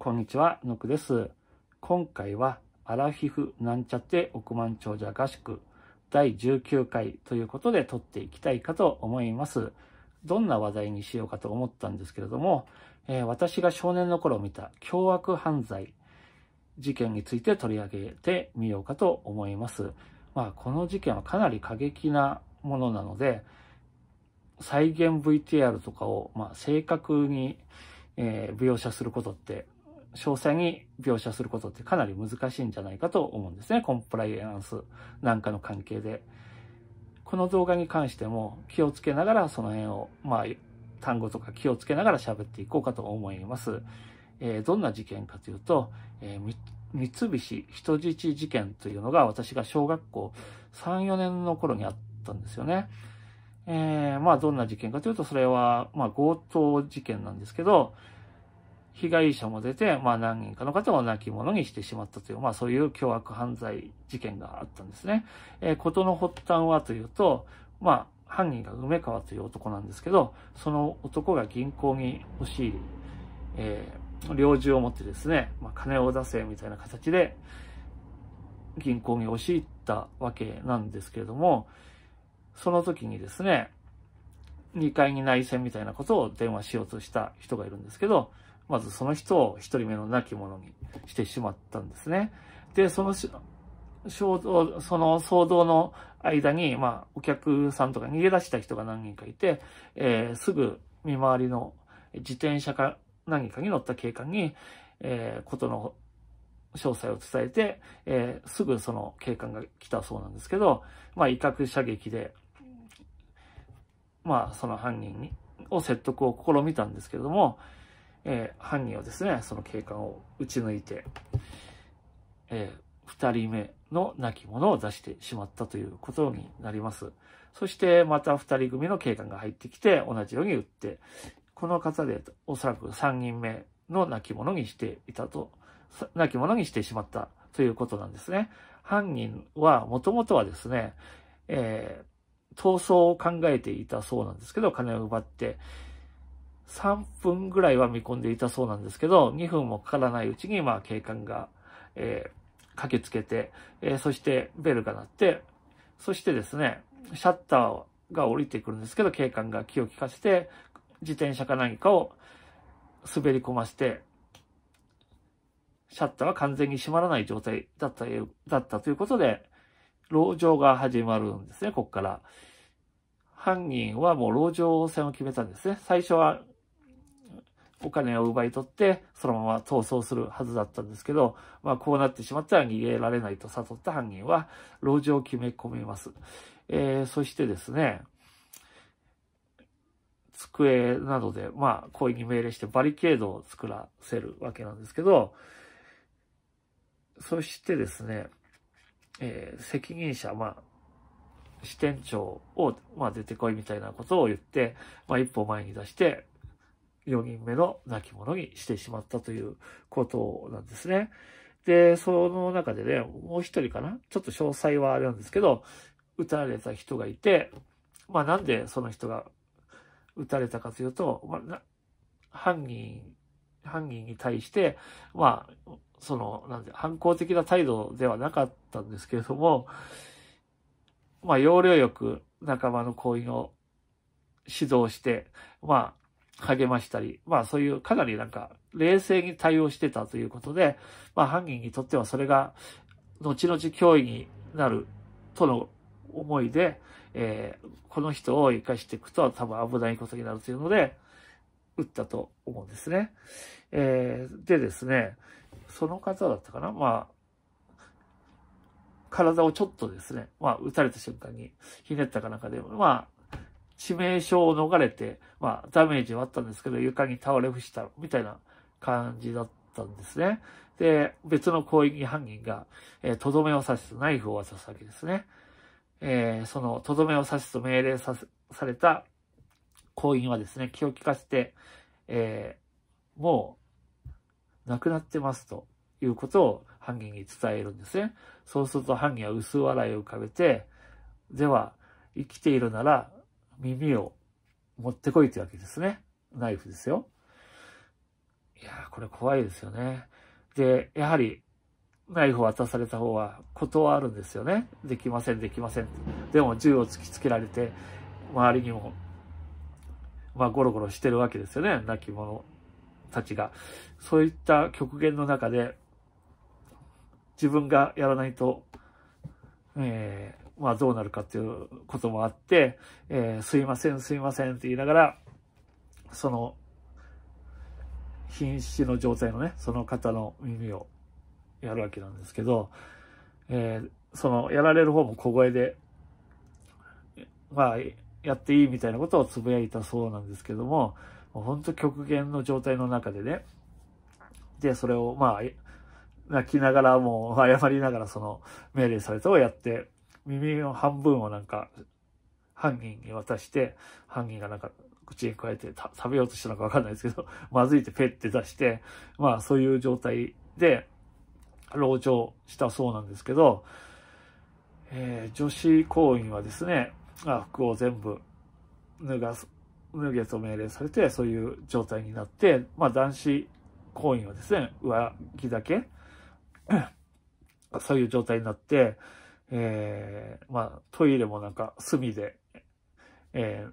こんにちは、のくです。今回は、アラフィフなんちゃって億万長者合宿第19回ということで撮っていきたいかと思います。どんな話題にしようかと思ったんですけれども、えー、私が少年の頃見た凶悪犯罪事件について取り上げてみようかと思います。まあ、この事件はかなり過激なものなので、再現 VTR とかを、まあ、正確に、えー、描写することって詳細に描写することってかなり難しいんじゃないかと思うんですね。コンプライアンスなんかの関係で。この動画に関しても気をつけながらその辺を、まあ、単語とか気をつけながら喋っていこうかと思います。えー、どんな事件かというと、えー、三菱人質事件というのが私が小学校3、4年の頃にあったんですよね。えー、まあどんな事件かというと、それは、まあ強盗事件なんですけど、被害者も出て、まあ何人かの方を亡き者にしてしまったという、まあそういう凶悪犯罪事件があったんですね。えー、ことの発端はというと、まあ犯人が梅川という男なんですけど、その男が銀行に押し入り、えー、猟銃を持ってですね、まあ、金を出せみたいな形で銀行に押し入ったわけなんですけれども、その時にですね、2階に内戦みたいなことを電話しようとした人がいるんですけど、まずその人を一人目の亡き者にしてしまったんですね。で、その、衝動、その騒動の間に、まあ、お客さんとか逃げ出した人が何人かいて、えー、すぐ見回りの自転車か何かに乗った警官に、えー、ことの詳細を伝えて、えー、すぐその警官が来たそうなんですけど、まあ、威嚇射撃で、まあ、その犯人に、を説得を試みたんですけれども、えー、犯人はですね、その警官を撃ち抜いて、えー、2人目の亡き者を出してしまったということになります。そしてまた2人組の警官が入ってきて同じように撃って、この方でおそらく3人目の亡き者にしていたと、亡き者にしてしまったということなんですね。犯人はもともとはですね、えー、逃走を考えていたそうなんですけど、金を奪って、3分ぐらいは見込んでいたそうなんですけど、2分もかからないうちに、まあ、警官が、えー、駆けつけて、えー、そしてベルが鳴って、そしてですね、シャッターが降りてくるんですけど、警官が気を利かせて、自転車か何かを滑り込ませて、シャッターは完全に閉まらない状態だった、だったということで、牢城が始まるんですね、ここから。犯人はもう牢城戦を決めたんですね。最初はお金を奪い取って、そのまま逃走するはずだったんですけど、まあ、こうなってしまったら逃げられないと悟った犯人は、牢状を決め込みます。えー、そしてですね、机などで、まあ、故意に命令してバリケードを作らせるわけなんですけど、そしてですね、えー、責任者、まあ、支店長を、まあ、出てこいみたいなことを言って、まあ、一歩前に出して、4人目の亡き者にしてしまったということなんですね。で、その中でね、もう一人かなちょっと詳細はあれなんですけど、撃たれた人がいて、まあなんでその人が撃たれたかというと、まあ、犯人、犯人に対して、まあ、その、なんで、反抗的な態度ではなかったんですけれども、まあ、要領よく仲間の行為を指導して、まあ、励ましたり、まあそういうかなりなんか冷静に対応してたということで、まあ犯人にとってはそれが後々脅威になるとの思いで、えー、この人を生かしていくと多分危ないことになるというので、撃ったと思うんですね。えー、でですね、その方だったかなまあ、体をちょっとですね、まあ、撃たれた瞬間にひねったかなんかで、まあ、致命傷を逃れて、まあ、ダメージはあったんですけど、床に倒れ伏した、みたいな感じだったんですね。で、別の攻撃犯人が、えー、とどめを刺す、ナイフを渡すわけですね。えー、その、とどめを刺すと命令さされた行員はですね、気を利かせて、えー、もう、亡くなってますということを犯人に伝えるんですね。そうすると犯人は薄笑いを浮かべて、では、生きているなら耳を持ってこいってわけですね。ナイフですよ。いやー、これ怖いですよね。で、やはり、ナイフを渡された方は断るんですよね。できません、できません。でも銃を突きつけられて、周りにも、まあ、ゴロゴロしてるわけですよね。亡き者たちが。そういった極限の中で、自分がやらないと、えー、まあどうなるかっていうこともあって、えー、すいません、すいませんって言いながら、その、瀕死の状態のね、その方の耳をやるわけなんですけど、えー、その、やられる方も小声で、まあ、やっていいみたいなことをつぶやいたそうなんですけども、もう本当極限の状態の中でね、で、それをまあ、泣きながらもう謝りながらその命令されたをやって耳の半分をなんか、犯人に渡して、犯人がなんか、口に加えて食べようとしたのかわかんないですけど、まずいってペッて出して、まあそういう状態で、籠城したそうなんですけど、えー、女子行員はですね、あ服を全部脱がす、脱げと命令されて、そういう状態になって、まあ男子行員はですね、上着だけ、そういう状態になって、えー、まあ、トイレもなんか隅で、え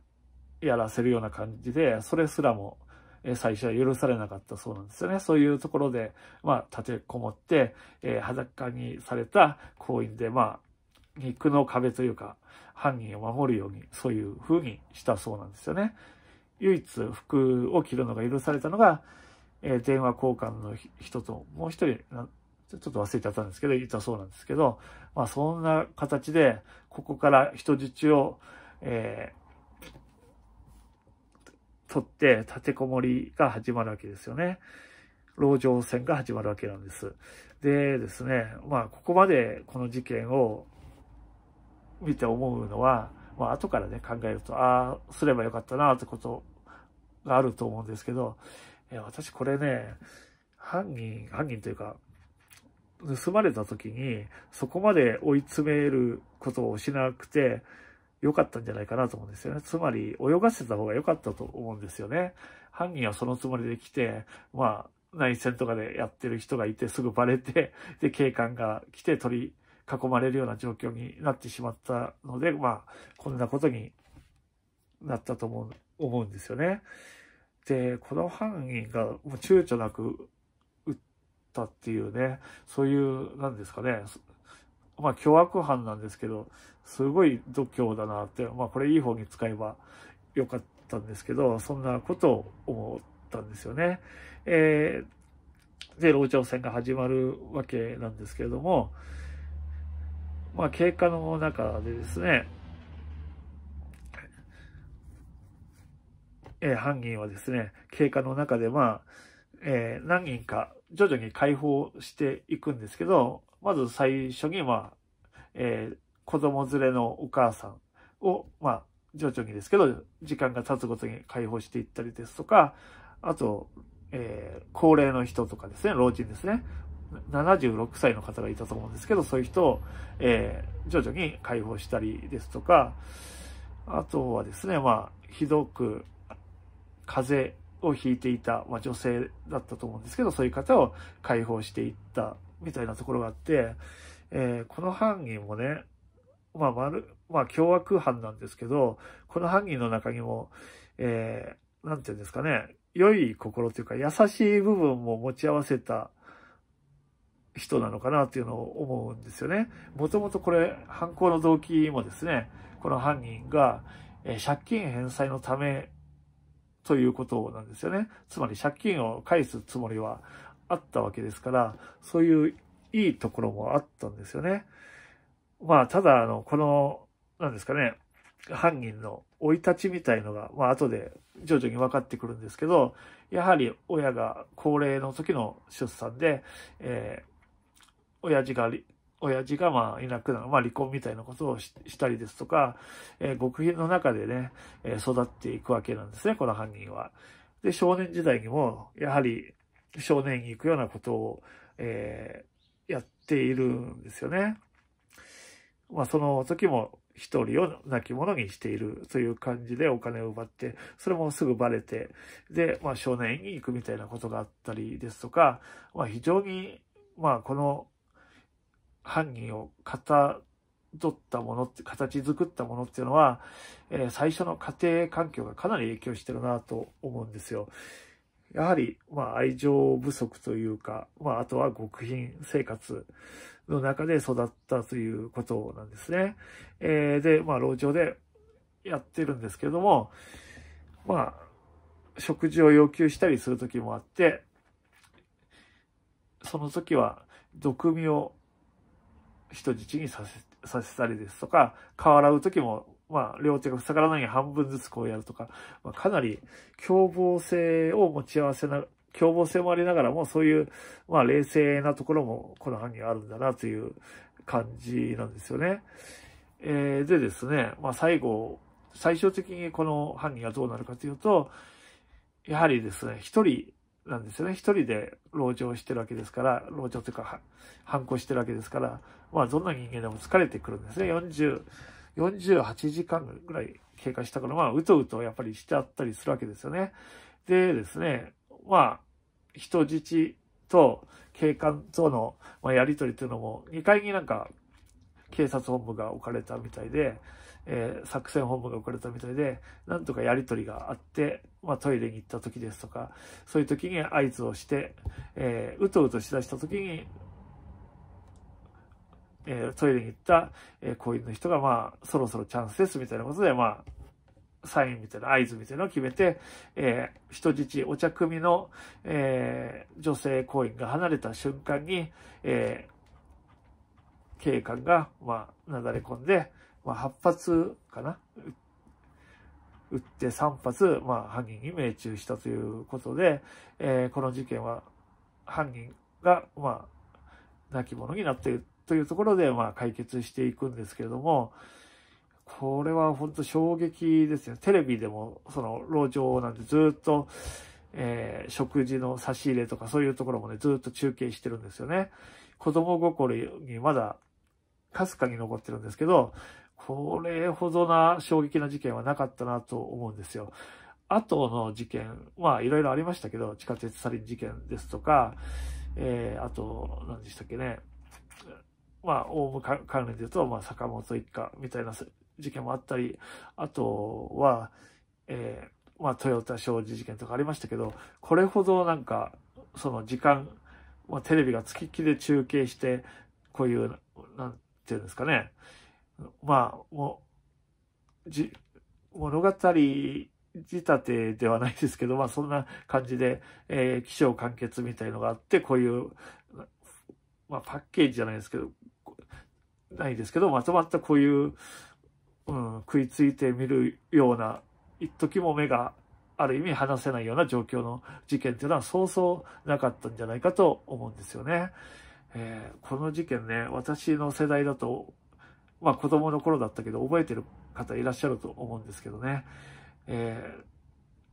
ー、やらせるような感じで、それすらも、え最初は許されなかったそうなんですよね。そういうところで、まあ、立てこもって、えー、裸にされた行為で、まあ、肉の壁というか、犯人を守るように、そういう風にしたそうなんですよね。唯一服を着るのが許されたのが、えー、電話交換の人ともう一人ちょっと忘れちゃったんですけど、言ったそうなんですけど、まあそんな形で、ここから人質を、えー、取って立てこもりが始まるわけですよね。籠城戦が始まるわけなんです。でですね、まあここまでこの事件を見て思うのは、まあ後からね考えると、ああ、すればよかったなってことがあると思うんですけど、え私これね、犯人、犯人というか、盗まれた時に、そこまで追い詰めることをしなくて、良かったんじゃないかなと思うんですよね。つまり、泳がせた方が良かったと思うんですよね。犯人はそのつもりで来て、まあ、内戦とかでやってる人がいて、すぐバレて、で、警官が来て取り囲まれるような状況になってしまったので、まあ、こんなことになったと思う、思うんですよね。で、この犯人がもう躊躇なくたっていうね、そういう、なんですかね、まあ、凶悪犯なんですけど、すごい度胸だなって、まあ、これいい方に使えばよかったんですけど、そんなことを思ったんですよね。えー、で、老長戦が始まるわけなんですけれども、まあ、経過の中でですね、えー、犯人はですね、経過の中で、まあ、えー、何人か徐々に解放していくんですけど、まず最初に、まあ、えー、子供連れのお母さんを、まあ、徐々にですけど、時間が経つごとに解放していったりですとか、あと、えー、高齢の人とかですね、老人ですね。76歳の方がいたと思うんですけど、そういう人を、えー、徐々に解放したりですとか、あとはですね、まあ、ひどく風邪を引いていた、まあ、女性だったと思うんですけど、そういう方を解放していったみたいなところがあって、えー、この犯人もね、まあ、まる、まあ、凶悪犯なんですけど、この犯人の中にも、えー、なんていうんですかね、良い心というか、優しい部分も持ち合わせた人なのかなっていうのを思うんですよね。もともとこれ、犯行の動機もですね、この犯人が、えー、借金返済のためということなんですよね。つまり借金を返すつもりはあったわけですから、そういういいところもあったんですよね。まあ、ただ、あの、この、なんですかね、犯人の生い立ちみたいのが、まあ、後で徐々に分かってくるんですけど、やはり親が高齢の時の出産で、えー、親父が親父がまあいなくなる、まあ離婚みたいなことをしたりですとか、えー、極秘の中でね、えー、育っていくわけなんですね、この犯人は。で、少年時代にも、やはり少年に行くようなことを、えー、やっているんですよね。まあその時も一人を亡き者にしているという感じでお金を奪って、それもすぐバレて、で、まあ少年院に行くみたいなことがあったりですとか、まあ非常に、まあこの犯人をかたどったものって、形作ったものっていうのは、えー、最初の家庭環境がかなり影響してるなと思うんですよ。やはり、まあ、愛情不足というか、まあ、あとは極貧生活の中で育ったということなんですね。えー、で、まあ、老上でやってるんですけれども、まあ、食事を要求したりする時もあって、その時は、毒味を人質にさせ、させたりですとか、顔洗う時も、まあ、両手が塞がらないように半分ずつこうやるとか、まあ、かなり凶暴性を持ち合わせな、凶暴性もありながらも、そういう、まあ、冷静なところも、この犯人あるんだな、という感じなんですよね。えー、でですね、まあ、最後、最終的にこの犯人がどうなるかというと、やはりですね、一人なんですよね。一人で籠城してるわけですから、籠城というか、反抗してるわけですから、まあ、どんな人間でも疲れてくるんですね。40、48時間ぐらい経過したから、まあ、うとうとやっぱりしてあったりするわけですよね。でですね、まあ、人質と警官との、まやりとりというのも、2階になんか警察本部が置かれたみたいで、えー、作戦本部が置かれたみたいで、なんとかやり取りがあって、まあ、トイレに行った時ですとか、そういう時に合図をして、えー、うとうとしだした時に、えー、トイレに行った、えー、行員の人が、まあ、そろそろチャンスですみたいなことで、まあ、サインみたいな合図みたいなのを決めて、えー、人質、お茶組の、えー、女性行員が離れた瞬間に、えー、警官が、まあ、なだれ込んで、まあ、8発かな撃って3発、まあ、犯人に命中したということで、えー、この事件は犯人が、まあ、亡き者になっているというところで、まあ、解決していくんですけれども、これは本当衝撃ですね。テレビでも、その、路上なんてずっと、えー、食事の差し入れとかそういうところもね、ずっと中継してるんですよね。子供心にまだ、かすかに残ってるんですけど、これほどな衝撃な事件はなかったなと思うんですよ。後の事件、まあいろいろありましたけど、地下鉄サリン事件ですとか、えー、あと、何でしたっけね。まあ、オウム関連で言うと、まあ、坂本一家みたいな事件もあったり、あとは、えー、まあ、トヨタ商事事件とかありましたけど、これほどなんか、その時間、まあ、テレビが月きで中継して、こういう、なんていうんですかね、まあ、もう、じ、物語仕立てではないですけど、まあそんな感じで、えー、気象完結みたいのがあって、こういう、まあパッケージじゃないですけど、ないですけど、まとまったこういう、うん、食いついてみるような、一時も目がある意味話せないような状況の事件っていうのはそうそうなかったんじゃないかと思うんですよね。えー、この事件ね、私の世代だとまあ子供の頃だったけど覚えてる方いらっしゃると思うんですけどね。え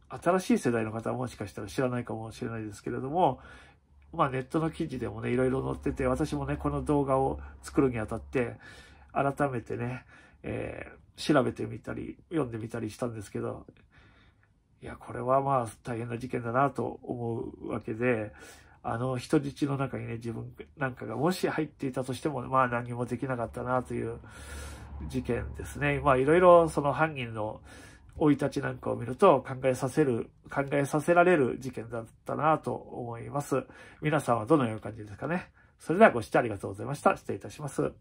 ー、新しい世代の方はもしかしたら知らないかもしれないですけれども、まあネットの記事でもね、いろいろ載ってて、私もね、この動画を作るにあたって、改めてね、えー、調べてみたり、読んでみたりしたんですけど、いや、これはまあ大変な事件だなと思うわけで、あの人質の中にね、自分なんかがもし入っていたとしても、まあ何もできなかったなという事件ですね。まあいろいろその犯人の生い立ちなんかを見ると考えさせる、考えさせられる事件だったなと思います。皆さんはどのような感じですかね。それではご視聴ありがとうございました。失礼いたします。